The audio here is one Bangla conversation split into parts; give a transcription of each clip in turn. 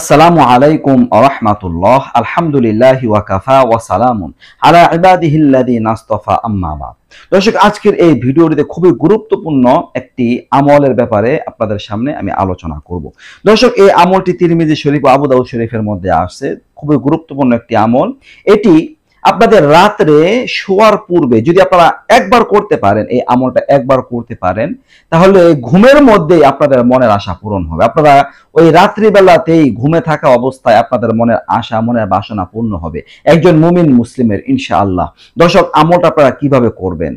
আসসালামু আলাইকুম আরহামাতুল্লাহ আলহামদুলিল্লাহ ওয়াকাফা ওয়াসালাম আলা ইবাদিহিল্লাদি নাস্তফা আম্মাবা দর্শক আজকের এই ভিডিওটিতে খুবই গুরুত্বপূর্ণ একটি আমলের ব্যাপারে আপনাদের সামনে আমি আলোচনা করব দর্শক এই আমলটি তিরমিজি শরীফ ও আবুদাউ শরীফের মধ্যে আসছে খুবই গুরুত্বপূর্ণ একটি আমল এটি আপনাদের রাত্রে শোয়ার পূর্বে যদি আপনারা একবার করতে পারেন এই আমলটা একবার করতে পারেন তাহলে ঘুমের মধ্যে আপনাদের মনের আশা পূরণ হবে আপনারা ওই রাত্রিবেলাতেই ঘুমে থাকা অবস্থায় আপনাদের মনের আশা মনের বাসনা পূর্ণ হবে একজন মুমিন মুসলিমের ইনশাআল্লাহ দর্শক আমলটা আপনারা কিভাবে করবেন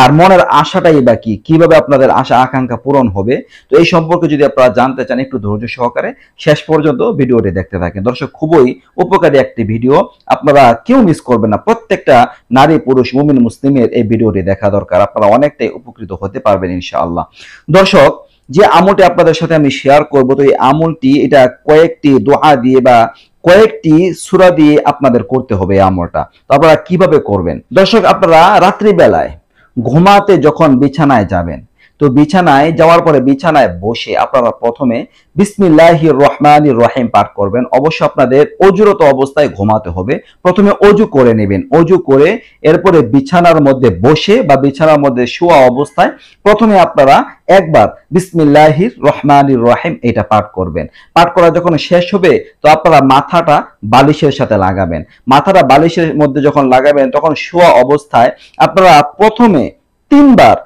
আর মনের আশাটাই বা কি কিভাবে আপনাদের আশা আকাঙ্ক্ষা পূরণ হবে তো এই সম্পর্কে যদি আপনারা জানতে চান একটু ধৈর্য সহকারে শেষ পর্যন্ত ভিডিওটি দেখতে থাকেন দর্শক খুবই উপকারী একটি ভিডিও আপনারা কেউ মিস করবেন না প্রত্যেকটা নারী পুরুষ মুমিন মুসলিমের এই ভিডিওটি দেখা দরকার আপনারা অনেকটাই উপকৃত হতে পারবেন ইনশাআল্লাহ দর্শক যে আমলটি আপনাদের সাথে আমি শেয়ার করব তো এই আমলটি এটা কয়েকটি দোহা দিয়ে বা কয়েকটি সুরা দিয়ে আপনাদের করতে হবে এই আমলটা তো আপনারা কিভাবে করবেন দর্শক আপনারা রাত্রিবেলায় ঘুমাতে যখন বিছানায় যাবেন তো বিছানায় যাওয়ার পরে বিছানায় বসে আপনারা প্রথমে বিসমিল্লাহি রহমান রহিম পাঠ করবেন অবশ্য আপনাদের অজুরত অবস্থায় ঘুমাতে হবে প্রথমে অজু করে নেবেন অজু করে এরপরে বিছানার মধ্যে বসে বা বিছানার মধ্যে শোয়া অবস্থায় প্রথমে আপনারা একবার বিসমিল্লাহির রহমান রহিম এটা পাঠ করবেন পাঠ করা যখন শেষ হবে তো আপনারা মাথাটা বালিশের সাথে লাগাবেন মাথাটা বালিশের মধ্যে যখন লাগাবেন তখন শোয়া অবস্থায় আপনারা প্রথমে তিনবার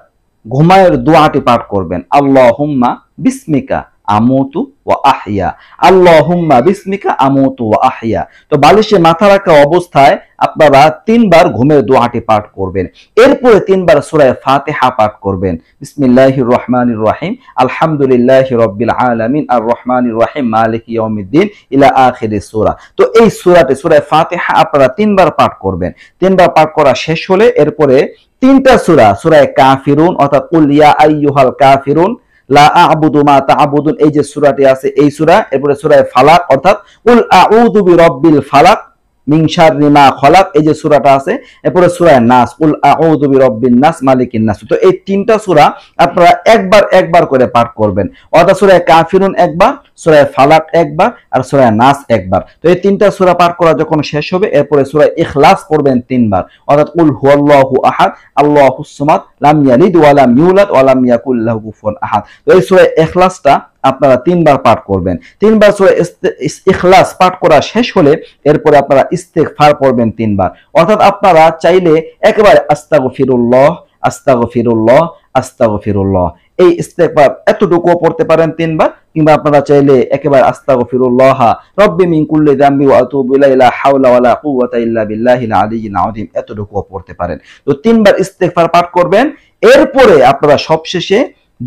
ঘুমায়ের দোয়াটি পাঠ করবেন আল্লাহ হুম্মা বিস্মিকা আমতু ও আহিয়া আল্লাহুম্মা বিসমিকা আমতু ও আহিয়া তো বালিশে মাথা রাখা অবস্থায় আপনারা তিনবার ঘুমের দোয়াটি পাঠ করবেন এরপরে তিনবার সুরায় ফাতেহা পাঠ করবেন বিসমিল্লাহির রহমানির রহিম আলহামদুলিল্লাহি রব্বিল আলামিন আর রহমানির রহিম মালিক ইয়াউমিদ্দিন ইলা আখিরি সুরা তো এই সুরাতে সুরায় ফাতিহা আপনারা তিনবার পাঠ করবেন তিনবার পাঠ করা শেষ হলে এরপরে তিনটা সুরা সুরায় কাফিরুন অর্থাৎ কুল ইয়া আইয়ুহাল কাফিরুন লা আবুদু মা তাআবুদুন এই যে সুরাটি আছে এই সুরা এরপরে সুরায় ফালাক অর্থাৎ কুল আউযু বিরাব্বিল ফালাক মিংসার রিমা খলাক এই যে সুরাটা আছে এরপরে সুরায় নাস উল আউদুবি রব্বিন নাস মালিকিন নাস তো এই তিনটা সুরা আপনারা একবার একবার করে পাঠ করবেন অর্থাৎ সুরায় কাফিরুন একবার সুরায় ফালাক একবার আর সুরায় নাস একবার তো এই তিনটা সুরা পাঠ করা যখন শেষ হবে এরপরে সুরায় ইখলাস করবেন তিনবার অর্থাৎ উল হুয়াল্লাহু আহাদ আল্লাহুস সামাদ লাম ইয়ালিদ ওয়া লাম ইউলাদ ওয়া লাম ইয়াকুল লাহু কুফুয়ান আহাদ তো এই সুরায় ইখলাসটা আপনারা তিনবার পাঠ করবেন তিনবার সুরে ইখলাস পাঠ করা শেষ হলে এরপরে আপনারা ইস্তেকফার পড়বেন তিনবার অর্থাৎ আপনারা চাইলে একেবারে আস্তাগফিরুল্লাহ আস্তাগফিরুল্লাহ আস্তাগফিরুল্লাহ এই ইস্তেকবার এতটুকুও পড়তে পারেন তিনবার কিংবা আপনারা চাইলে একেবারে আস্তাগফিরুল্লাহ রব্বি মিন কুল্লি যামবি ওয়া আতুবু ইলা হাওলা ওয়া লা কুওয়াতা ইল্লা বিল্লাহিল আলিয়্যিল আযীম এতটুকুও পড়তে পারেন তো তিনবার ইস্তেগফার পাঠ করবেন এরপরে আপনারা সবশেষে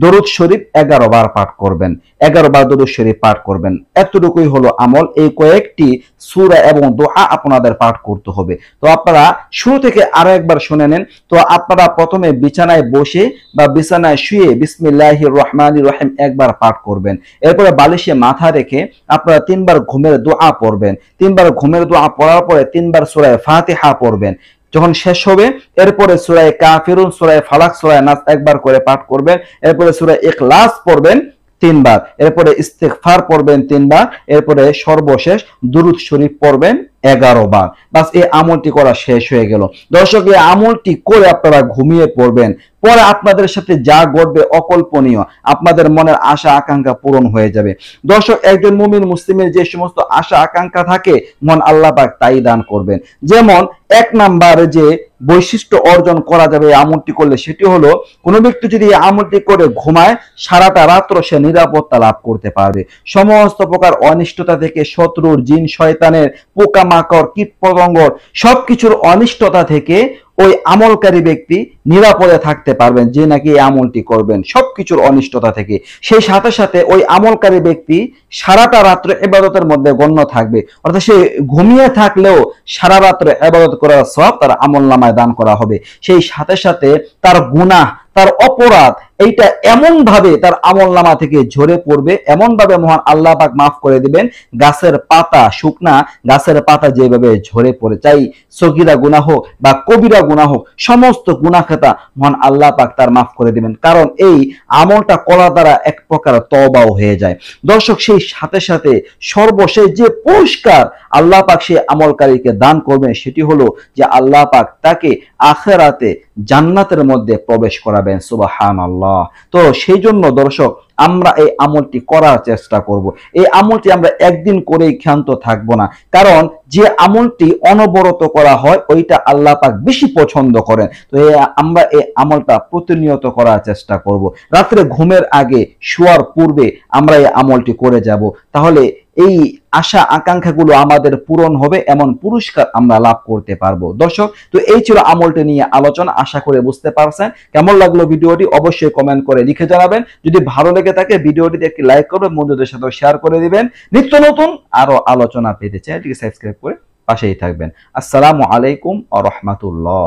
দরুদ শরীফ এগারো বার পাঠ করবেন এগারো বার দরুদ শরীফ পাঠ করবেন এতটুকুই হলো আমল এই কয়েকটি সুরা এবং দোহা আপনাদের পাঠ করতে হবে তো আপনারা শুরু থেকে আরো একবার শুনে নেন তো আপনারা প্রথমে বিছানায় বসে বা বিছানায় শুয়ে বিসমিল্লাহ রহমান রহিম একবার পাঠ করবেন এরপরে বালিশে মাথা রেখে আপনারা তিনবার ঘুমের দোয়া পড়বেন তিনবার ঘুমের দোয়া পড়ার পরে তিনবার সুরায় ফাতেহা পড়বেন যখন শেষ হবে এরপরে সুরায় কাফিরুন সুরায় ফালাক সুরায় নাস একবার করে পাঠ করবেন এরপরে সুরায় ইখলাস পড়বেন তিনবার এরপরে ইস্তেকফার পড়বেন তিনবার এরপরে সর্বশেষ দুরুদ শরীফ পড়বেন এগারো বার বাস এই আমলটি করা শেষ হয়ে গেল দর্শক এই আমলটি করে আপনারা ঘুমিয়ে পড়বেন পরে আপনাদের সাথে যা ঘটবে অকল্পনীয় আপনাদের মনের আশা আকাঙ্ক্ষা পূরণ হয়ে যাবে দর্শক একজন মুমিন মুসলিমের যে সমস্ত আশা আকাঙ্ক্ষা থাকে মন আল্লাহ তাই দান করবেন যেমন এক নাম্বার যে বৈশিষ্ট্য অর্জন করা যাবে আমলটি করলে সেটি হলো কোনো ব্যক্তি যদি এই আমলটি করে ঘুমায় সারাটা রাত্র সে নিরাপত্তা লাভ করতে পারবে সমস্ত প্রকার অনিষ্টতা থেকে শত্রুর জিন শয়তানের পোকা পোকামাকড় কীট পতঙ্গ সব কিছুর অনিষ্টতা থেকে ওই আমলকারী ব্যক্তি নিরাপদে থাকতে পারবেন যে নাকি এই আমলটি করবেন সব কিছুর অনিষ্টতা থেকে সেই সাথে সাথে ওই আমলকারী ব্যক্তি সারাটা রাত্র এবাদতের মধ্যে গণ্য থাকবে অর্থাৎ সে ঘুমিয়ে থাকলেও সারা রাত্র এবাদত করার সব তার আমল নামায় দান করা হবে সেই সাথে সাথে তার গুণাহ তার অপরাধ এইটা এমন ভাবে তার আমল নামা থেকে ঝরে পড়বে এমন ভাবে মহান আল্লাহ পাক মাফ করে দিবেন গাছের পাতা শুকনা গাছের পাতা যেভাবে ঝরে পড়ে চাই সকিরা গুণা হোক বা কবিরা গুণা হোক সমস্ত গুণা খেতা মহান আল্লাহ পাক তার মাফ করে দিবেন কারণ এই আমলটা করা দ্বারা এক প্রকার তবাও হয়ে যায় দর্শক সেই সাথে সাথে সর্বশেষ যে পুরস্কার আল্লাহ পাক সে আমলকারীকে দান করবেন সেটি হলো যে আল্লাহ পাক তাকে আখেরাতে জান্নাতের মধ্যে প্রবেশ করাবেন সুবাহান আল্লাহ তো সেই জন্য দর্শক আমরা এই আমলটি করার চেষ্টা করব। এই আমলটি আমরা একদিন করেই ক্ষান্ত থাকব না কারণ যে আমলটি অনবরত করা হয় ওইটা আল্লাহ পাক বেশি পছন্দ করেন তো আমরা এই আমলটা প্রতিনিয়ত করার চেষ্টা করব। রাত্রে ঘুমের আগে শোয়ার পূর্বে আমরা এই আমলটি করে যাব তাহলে এই আশা আকাঙ্ক্ষাগুলো আমাদের পূরণ হবে এমন পুরস্কার আমরা লাভ করতে পারবো দর্শক তো এই ছিল আমলটা নিয়ে আলোচনা আশা করে বুঝতে পারছেন কেমন লাগলো ভিডিওটি অবশ্যই কমেন্ট করে লিখে জানাবেন যদি ভালো লেগে থাকে ভিডিওটিতে একটি লাইক করবেন বন্ধুদের সাথে শেয়ার করে দিবেন নিত্য নতুন আরো আলোচনা পেতে চাই সাবস্ক্রাইব করে পাশেই থাকবেন আসসালামু আলাইকুম আ রহমাতুল্লাহ